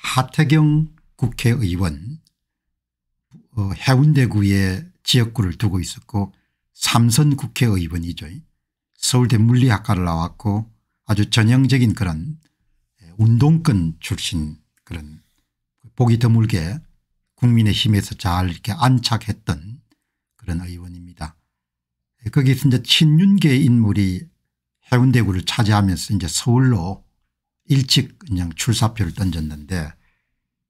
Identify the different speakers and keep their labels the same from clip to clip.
Speaker 1: 하태경 국회의원 어, 해운대구에 지역구를 두고 있었고 삼선 국회의원이죠. 서울대 물리학과를 나왔고 아주 전형적인 그런 예, 운동권 출신 그런 보기 드물게 국민의힘에서 잘 이렇게 안착했던 그런 의원입니다. 예, 거기서 이제 친윤계 인물이 해운대구를 차지하면서 이제 서울로 일찍 그냥 출사표를 던졌는데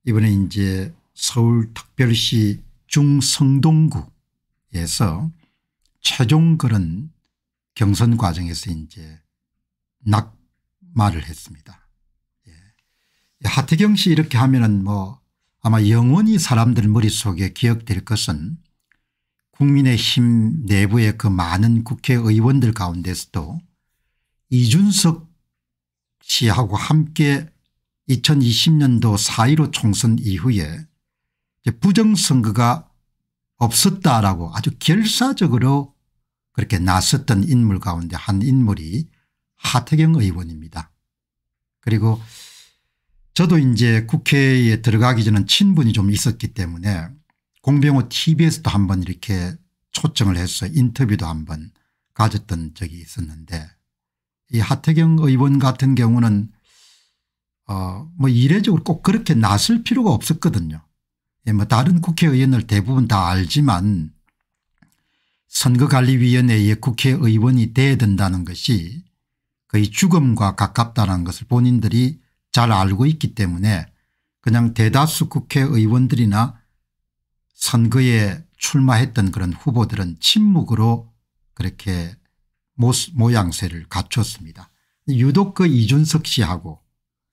Speaker 1: 이번에 이제 서울특별시 중성동구에서 최종 그런 경선 과정에서 이제 낙마를 했습니다. 예. 하태경 씨 이렇게 하면은 뭐 아마 영원히 사람들 머릿속에 기억될 것은 국민의힘 내부의 그 많은 국회의원들 가운데서도 이준석 씨하고 함께 2020년도 4.15 총선 이후에 부정선거가 없었다라고 아주 결사적으로 그렇게 나섰던 인물 가운데 한 인물이 하태경 의원입니다. 그리고 저도 이제 국회에 들어가기 전에 친분이 좀 있었기 때문에 공병호 tv에서도 한번 이렇게 초청을 해서 인터뷰도 한번 가졌던 적이 있었는데 이 하태경 의원 같은 경우는 어뭐 이례적으로 꼭 그렇게 났을 필요가 없었거든요. 예, 뭐 다른 국회의원을 대부분 다 알지만 선거관리위원회의 국회의원이 돼야 된다는 것이 거의 죽음과 가깝다는 것을 본인들이 잘 알고 있기 때문에 그냥 대다수 국회의원들이나 선거에 출마했던 그런 후보들은 침묵으로 그렇게 모양새를 갖췄습니다. 유독 그 이준석 씨하고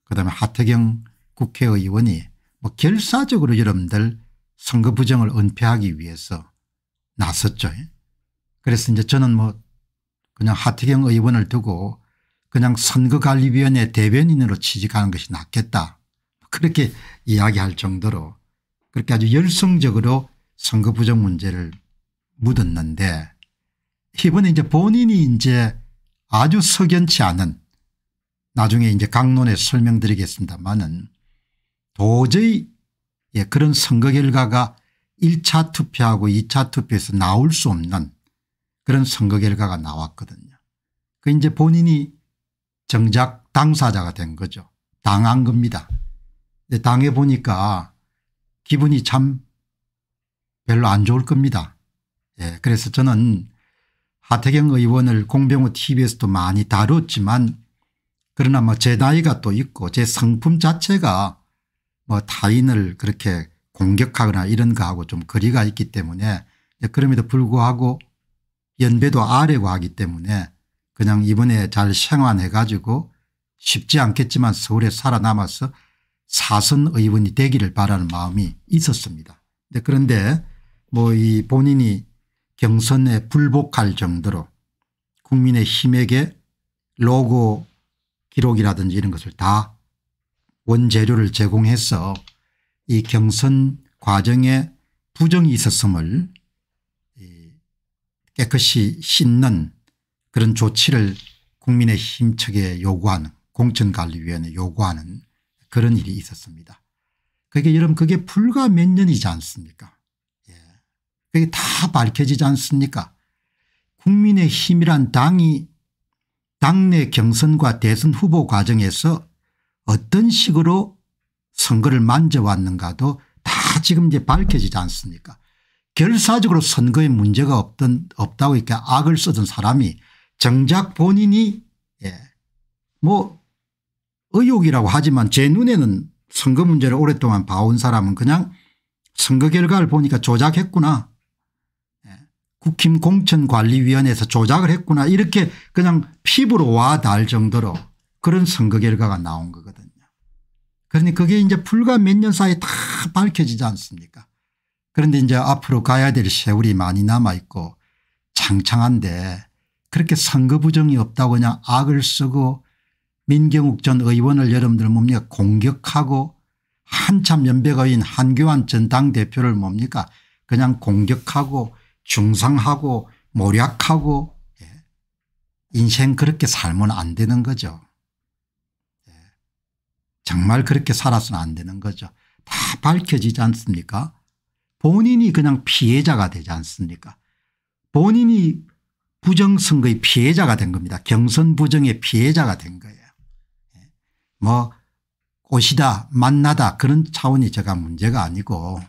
Speaker 1: 그다음에 하태경 국회의원이 뭐 결사적으로 여러분들 선거 부정을 은폐하기 위해서 나섰죠. 그래서 이제 저는 뭐 그냥 하태경 의원을 두고 그냥 선거관리위원회 대변인으로 취직하는 것이 낫겠다 뭐 그렇게 이야기할 정도로 그렇게 아주 열성적으로 선거 부정 문제를 묻었는데 이번에 이제 본인이 이제 아주 석연치 않은 나중에 이제 강론에 설명드리겠습니다만은 도저히 예, 그런 선거 결과가 1차 투표하고 2차 투표에서 나올 수 없는 그런 선거 결과가 나왔거든요. 그 이제 본인이 정작 당사자가 된 거죠. 당한 겁니다. 당해 보니까 기분이 참 별로 안 좋을 겁니다. 예, 그래서 저는 하태경 의원을 공병호 tv에서도 많이 다뤘지만 그러나 뭐 제 나이가 또 있고 제 성품 자체가 뭐 타인을 그렇게 공격하거나 이런 거하고 좀 거리가 있기 때문에 그럼에도 불구하고 연배도 아래고 하기 때문에 그냥 이번에 잘 생환해 가지고 쉽지 않겠지만 서울에 살아남아서 사선 의원이 되기를 바라는 마음이 있었습니다. 그런데 뭐 이 본인이 경선에 불복할 정도로 국민의 힘에게 로고 기록이라든지 이런 것을 다 원재료를 제공해서 이 경선 과정에 부정이 있었음을 깨끗이 씻는 그런 조치를 국민의힘 측에 요구하는 공천관리위원회 요구하는 그런 일이 있었습니다. 그게 그러니까 여러분 그게 불과 몇 년이지 않습니까 예. 그게 다 밝혀지지 않습니까 국민의힘이란 당이 당내 경선과 대선 후보 과정에서 어떤 식으로 선거를 만져왔는가도 다 지금 이제 밝혀지지 않습니까 결사적으로 선거에 문제가 없던 없다고 이렇게 악을 쓰던 사람이 정작 본인이 예뭐 의혹이라고 하지만 제 눈에는 선거 문제를 오랫동안 봐온 사람은 그냥 선거 결과를 보니까 조작했구나 국힘 공천관리위원회에서 조작을 했구나 이렇게 그냥 피부로 와 닿을 정도로 그런 선거 결과가 나온 거거든요. 그러니 그게 이제 불과 몇 년 사이에 다 밝혀지지 않습니까 그런데 이제 앞으로 가야 될 세월이 많이 남아있고 창창한데 그렇게 선거 부정이 없다고 그냥 악을 쓰고 민경욱 전 의원을 여러분들 뭡니까 공격하고 한참 연배가인 한교안 전 당대표를 뭡니까 그냥 공격하고 중상하고 모략하고 예, 인생 그렇게 살면 안 되는 거죠. 예, 정말 그렇게 살아서는 안 되는 거죠. 다 밝혀지지 않습니까 본인이 그냥 피해자가 되지 않습니까 본인이 부정선거의 피해자가 된 겁니다. 경선 부정의 피해자가 된 거예요. 예, 뭐 꽃이다 만나다 그런 차원이 제가 문제가 아니고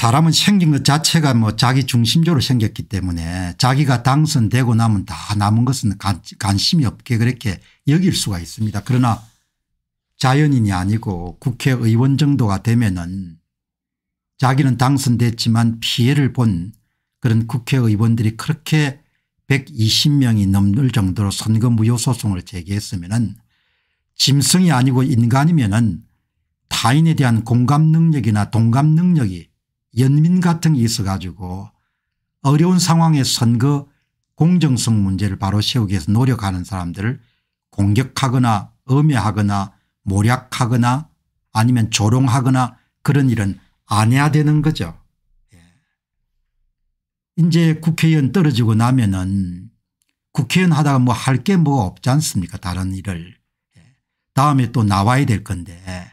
Speaker 1: 사람은 생긴 것 자체가 뭐 자기 중심적으로 생겼기 때문에 자기가 당선되고 나면 다 남은 것은 관심이 없게 그렇게 여길 수가 있습니다. 그러나 자연인이 아니고 국회의원 정도가 되면은 자기는 당선됐지만 피해를 본 그런 국회의원들이 그렇게 120명이 넘을 정도로 선거 무효 소송을 제기했으면은 짐승이 아니고 인간이면은 타인에 대한 공감 능력이나 동감 능력이 연민 같은 게 있어가지고 어려운 상황에 선거 공정성 문제를 바로 세우기 위해서 노력하는 사람들을 공격하거나 엄해하거나 모략하거나 아니면 조롱하거나 그런 일은 안 해야 되는 거죠. 예. 이제 국회의원 떨어지고 나면은 국회의원 하다가 뭐 할 게뭐 뭐 없지 않습니까 다른 일을. 예. 다음에 또 나와야 될 건데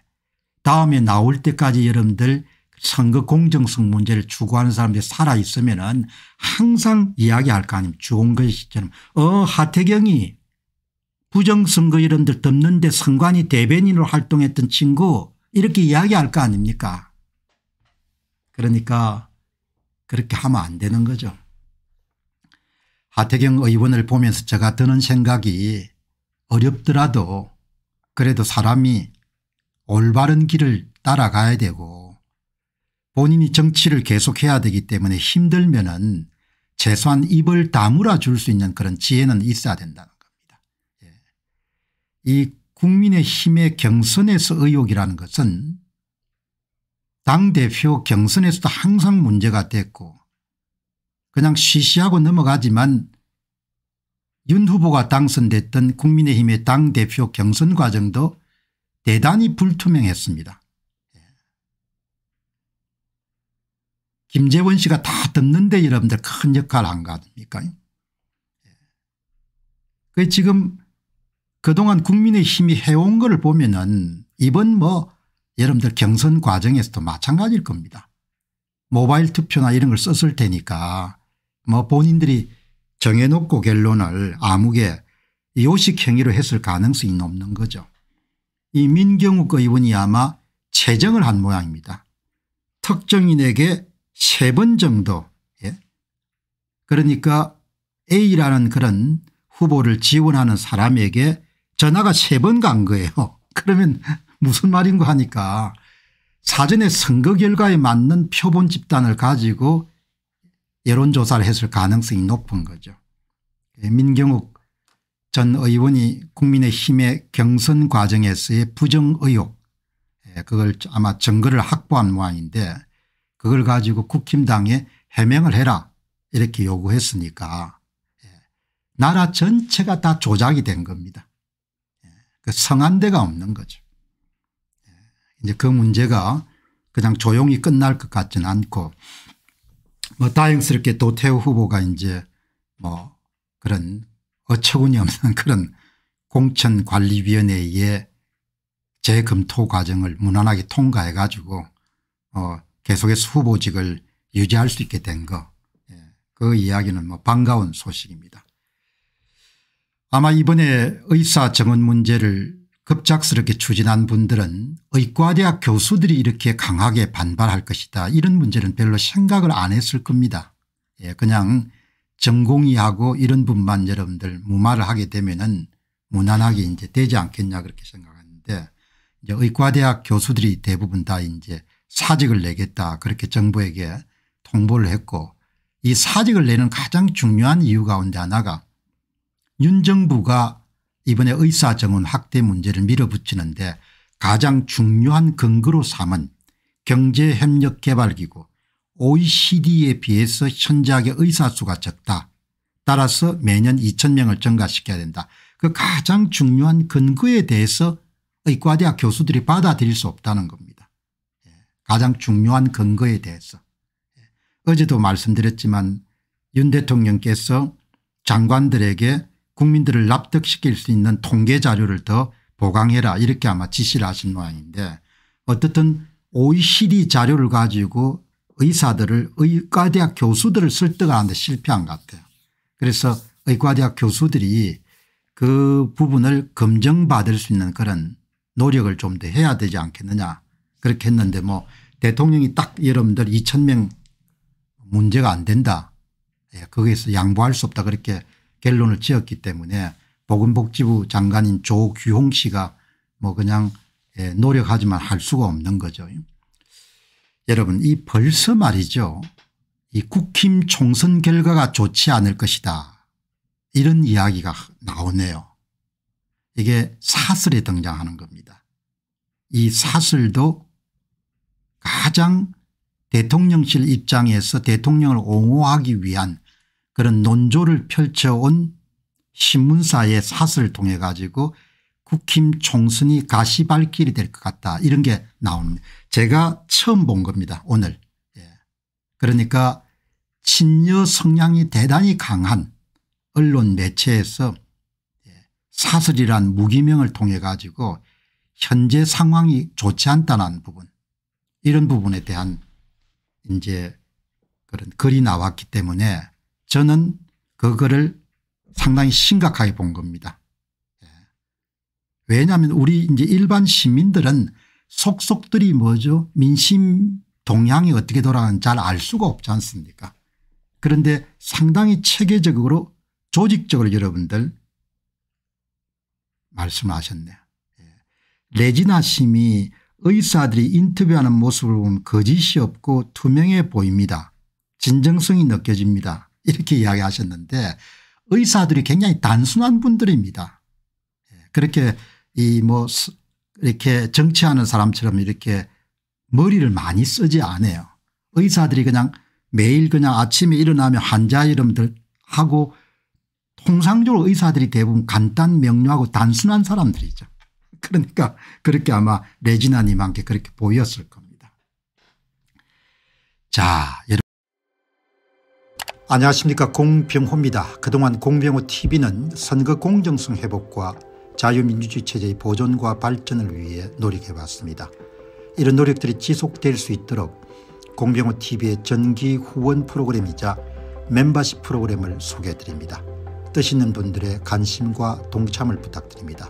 Speaker 1: 다음에 나올 때까지 여러분들 선거 공정성 문제를 추구하는 사람들이 살아있으면 은 항상 이야기할 거 아닙니까 좋은 것처럼 어 하태경이 부정선거 이런 데 덮는데 선관위 대변인으로 활동했던 친구 이렇게 이야기할 거 아닙니까 그러니까 그렇게 하면 안 되는 거죠. 하태경 의원을 보면서 제가 드는 생각이 어렵더라도 그래도 사람이 올바른 길을 따라가야 되고 본인이 정치를 계속해야 되기 때문에 힘들면 은 최소한 입을 다물어 줄 수 있는 그런 지혜는 있어야 된다는 겁니다. 예. 이 국민의힘의 경선에서 의혹이라는 것은 당대표 경선에서도 항상 문제가 됐고 그냥 쉬쉬하고 넘어가지만 윤 후보가 당선됐던 국민의힘의 당대표 경선 과정도 대단히 불투명했습니다. 김재원 씨가 다 듣는데 여러분들 큰 역할 안 가십니까 예. 그 지금 그동안 국민의힘이 해온 걸 보면은 이번 뭐 여러분들 경선 과정에서도 마찬가지일 겁니다. 모바일 투표나 이런 걸 썼을 테니까 뭐 본인들이 정해놓고 결론을 아무개 요식 행위로 했을 가능성이 높는 거죠. 이 민경욱 의원이 아마 채정을 한 모양입니다. 특정인에게 세번 정도 예? 그러니까 A라는 그런 후보를 지원하는 사람에게 전화가 세 번 간 거예요. 그러면 무슨 말인가 하니까 사전에 선거 결과에 맞는 표본 집단을 가지고 여론조사를 했을 가능성이 높은 거죠. 예, 민경욱 전 의원이 국민의힘의 경선 과정에서의 부정 의혹 예, 그걸 아마 증거를 확보한 모양인데 그걸 가지고 국힘당에 해명을 해라 이렇게 요구했으니까 예. 나라 전체가 다 조작이 된 겁니다. 예. 그 성한대가 없는 거죠. 예. 이제 그 문제가 그냥 조용히 끝날 것 같지는 않고 뭐 다행스럽게 도태우 후보가 이제 뭐 그런 어처구니 없는 그런 공천관리위원회의 재검토 과정을 무난하게 통과해 가지고 어 계속해서 후보직을 유지할 수 있게 된 거. 예, 그 이야기는 뭐 반가운 소식입니다. 아마 이번에 의사 정원 문제를 급작스럽게 추진한 분들은 의과대학 교수들이 이렇게 강하게 반발할 것이다 이런 문제는 별로 생각을 안 했을 겁니다. 예, 그냥 전공의하고 이런 분만 여러분들 무마를 하게 되면은 무난하게 이제 되지 않겠냐 그렇게 생각하는데 이제 의과대학 교수들이 대부분 다 이제 사직을 내겠다 그렇게 정부에게 통보를 했고 이 사직을 내는 가장 중요한 이유 가운데 하나가 윤 정부가 이번에 의사정원 확대 문제를 밀어붙이는데 가장 중요한 근거로 삼은 경제협력개발기구 oecd에 비해서 현저하게 의사수가 적다. 따라서 매년 2000명을 증가시켜야 된다. 그 가장 중요한 근거에 대해서 의과대학 교수들이 받아들일 수 없다는 겁니다. 가장 중요한 근거에 대해서 어제도 말씀드렸지만 윤 대통령께서 장관들에게 국민들을 납득시킬 수 있는 통계 자료를 더 보강해라 이렇게 아마 지시를 하신 모양인데 어떻든 OECD 자료를 가지고 의사들을 의과대학 교수들을 설득하는데 실패한 것 같아요. 그래서 의과대학 교수들이 그 부분을 검증받을 수 있는 그런 노력을 좀 더 해야 되지 않겠느냐 그렇게 했는데 뭐 대통령이 딱 여러분들 2천명 문제가 안 된다. 예, 거기에서 양보할 수 없다 그렇게 결론을 지었기 때문에 보건복지부 장관인 조규홍 씨가 뭐 그냥 예, 노력하지만 할 수가 없는 거죠. 여러분 이 벌써 말이죠. 이 국힘 총선 결과가 좋지 않을 것이다. 이런 이야기가 나오네요. 이게 사슬에 등장하는 겁니다. 이 사슬도 가장 대통령실 입장에서 대통령을 옹호하기 위한 그런 논조를 펼쳐온 신문사의 사설을 통해 가지고 국힘 총선이 가시발길이 될 것 같다 이런 게 나옵니다. 제가 처음 본 겁니다 오늘. 예. 그러니까 친여 성향이 대단히 강한 언론 매체에서 예, 사설이란 무기명을 통해 가지고 현재 상황이 좋지 않다는 부분 이런 부분에 대한 이제 그런 글이 나왔기 때문에 저는 그거를 상당히 심각하게 본 겁니다. 예. 왜냐하면 우리 이제 일반 시민들은 속속들이 뭐죠 민심 동향이 어떻게 돌아가는지 잘 알 수가 없지 않습니까 그런데 상당히 체계적으로 조직적으로 여러분들 말씀을 하셨네요. 예. 레지나 심이 의사들이 인터뷰하는 모습을 보면 거짓이 없고 투명해 보입니다. 진정성이 느껴집니다. 이렇게 이야기하셨는데 의사들이 굉장히 단순한 분들입니다. 예, 그렇게 이 뭐 이렇게 정치하는 사람처럼 이렇게 머리를 많이 쓰지 않아요. 의사들이 그냥 매일 그냥 아침에 일어나면 환자 이름들 하고 통상적으로 의사들이 대부분 간단 명료하고 단순한 사람들이죠. 그러니까 그렇게 아마 레지나님한테 그렇게 보였을 겁니다. 자, 여러분. 안녕하십니까 공병호입니다. 그동안 공병호TV는 선거 공정성 회복과 자유민주주의 체제의 보존과 발전을 위해 노력해왔습니다. 이런 노력들이 지속될 수 있도록 공병호TV의 전기 후원 프로그램이자 멤버십 프로그램을 소개해드립니다. 뜻 있는 분들의 관심과 동참을 부탁드립니다.